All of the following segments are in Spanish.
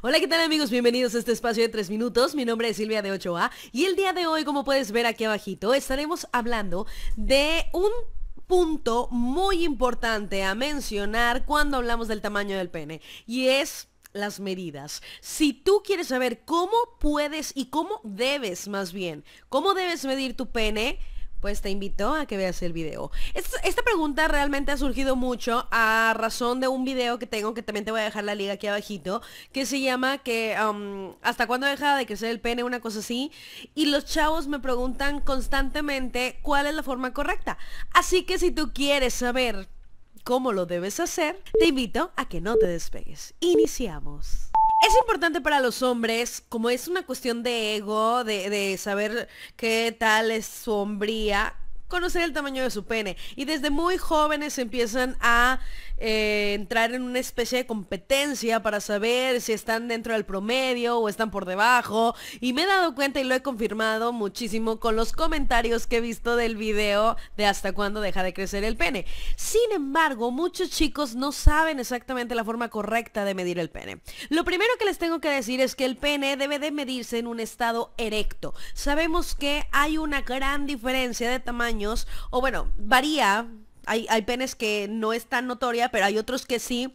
Hola, ¿qué tal amigos? Bienvenidos a este espacio de 3 minutos. Mi nombre es Silvia de 8A y el día de hoy, como puedes ver aquí abajito, estaremos hablando de un punto muy importante a mencionar cuando hablamos del tamaño del pene y es las medidas. Si tú quieres saber cómo puedes y cómo debes más bien, cómo debes medir tu pene, pues te invito a que veas el video. Esta, pregunta realmente ha surgido mucho a razón de un video que tengo, que también te voy a dejar la liga aquí abajito, que se llama que um, hasta cuándo deja de crecer el pene, una cosa así. Y los chavos me preguntan constantemente cuál es la forma correcta. Así que si tú quieres saber cómo lo debes hacer, te invito a que no te despegues. Iniciamos. Es importante para los hombres, como es una cuestión de ego, de, saber qué tal es su hombría, conocer el tamaño de su pene. Y desde muy jóvenes empiezan a eh, entrar en una especie de competencia para saber si están dentro del promedio o están por debajo. Y me he dado cuenta y lo he confirmado muchísimo con los comentarios que he visto del video de hasta cuándo deja de crecer el pene. Sin embargo, muchos chicos no saben exactamente la forma correcta de medir el pene. Lo primero que les tengo que decir es que el pene debe de medirse en un estado erecto. Sabemos que hay una gran diferencia de tamaño o bueno, varía, hay, hay penes que no es tan notoria, pero hay otros que sí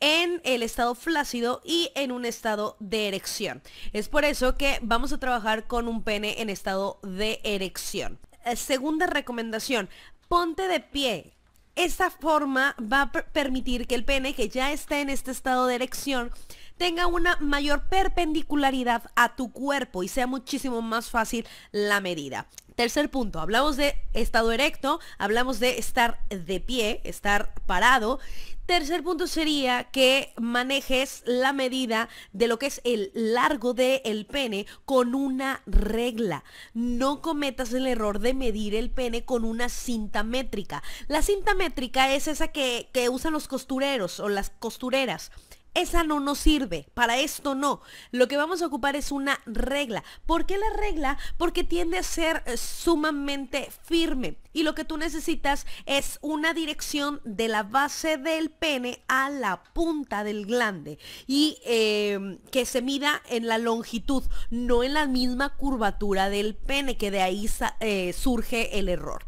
en el estado flácido y en un estado de erección. Es por eso que vamos a trabajar con un pene en estado de erección. Eh, segunda recomendación, ponte de pie. Esta forma va a permitir que el pene que ya está en este estado de erección tenga una mayor perpendicularidad a tu cuerpo y sea muchísimo más fácil la medida. Tercer punto, hablamos de estado erecto, hablamos de estar de pie, estar parado. Tercer punto sería que manejes la medida de lo que es el largo del el pene con una regla. No cometas el error de medir el pene con una cinta métrica. La cinta métrica es esa que, que usan los costureros o las costureras esa no nos sirve, para esto no. Lo que vamos a ocupar es una regla. ¿Por qué la regla? Porque tiende a ser eh, sumamente firme y lo que tú necesitas es una dirección de la base del pene a la punta del glande y em, que se mida en la longitud, no en la misma curvatura del pene, que de ahí eh, surge el error.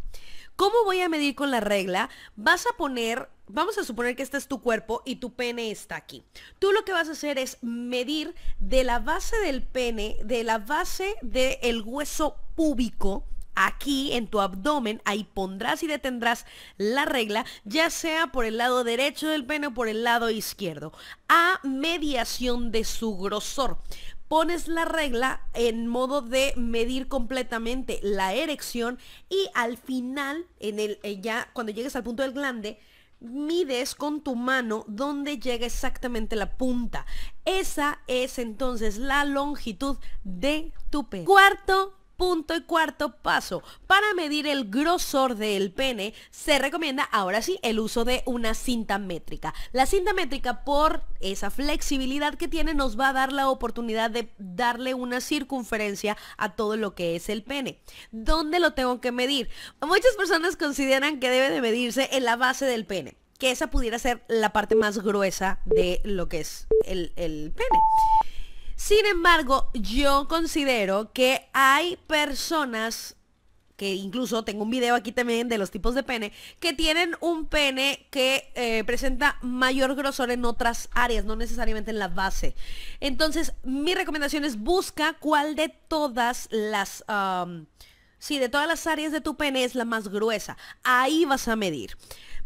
¿Cómo voy a medir con la regla? Vas a poner vamos a suponer que este es tu cuerpo y tu pene está aquí. Tú lo que vas a hacer es medir de la base del pene, de la base del hueso púbico. Aquí en tu abdomen, ahí pondrás y detendrás la regla, ya sea por el lado derecho del pene o por el lado izquierdo, a mediación de su grosor pones la regla en modo de medir completamente la erección y al final, en el, eh, ya cuando llegues al punto del glande, mides con tu mano dónde llega exactamente la punta. Esa es entonces la longitud de tu pene. Cuarto Punto y cuarto paso, para medir el grosor del pene se recomienda ahora sí el uso de una cinta métrica. La cinta métrica por esa flexibilidad que tiene nos va a dar la oportunidad de darle una circunferencia a todo lo que es el pene. ¿Dónde lo tengo que medir? Muchas personas consideran que debe de medirse en la base del pene, que esa pudiera ser la parte más gruesa de lo que es el, pene. Sin embargo, yo considero que hay personas que incluso tengo un video aquí también de los tipos de pene, que tienen un pene que eh, presenta mayor grosor en otras áreas, no necesariamente en la base. Entonces, mi recomendación es busca cuál de todas las... sí, de todas las áreas de tu pene es la más gruesa. Ahí vas a medir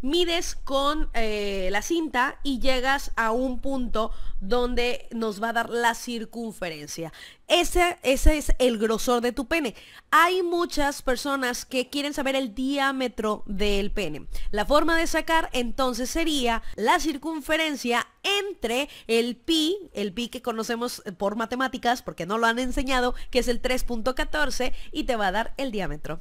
mides con eh, la cinta y llegas a un punto donde nos va a dar la circunferencia. Ese, ese es el grosor de tu pene. Hay muchas personas que quieren saber el diámetro del pene. La forma de sacar entonces sería la circunferencia entre el pi, el pi que conocemos por matemáticas porque no lo han enseñado, que es el 3.14 y te va a dar el diámetro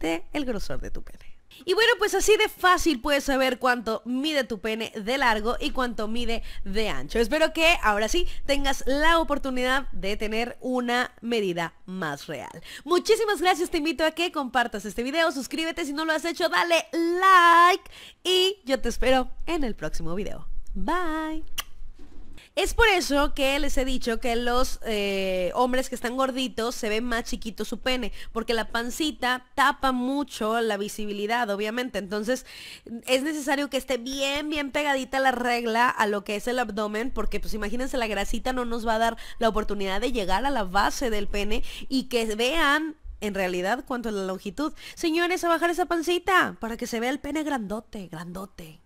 del grosor de tu pene. Y bueno, pues así de fácil puedes saber cuánto mide tu pene de largo y cuánto mide de ancho. Espero que ahora sí tengas la oportunidad de tener una medida más real. Muchísimas gracias, te invito a que compartas este video, suscríbete si no lo has hecho, dale like y yo te espero en el próximo video. Bye. Es por eso que les he dicho que los eh, hombres que están gorditos se ven más chiquito su pene, porque la pancita tapa mucho la visibilidad, obviamente. Entonces es necesario que esté bien, bien pegadita la regla a lo que es el abdomen, porque pues imagínense, la grasita no nos va a dar la oportunidad de llegar a la base del pene y que vean en realidad cuánto es la longitud. Señores, a bajar esa pancita para que se vea el pene grandote, grandote.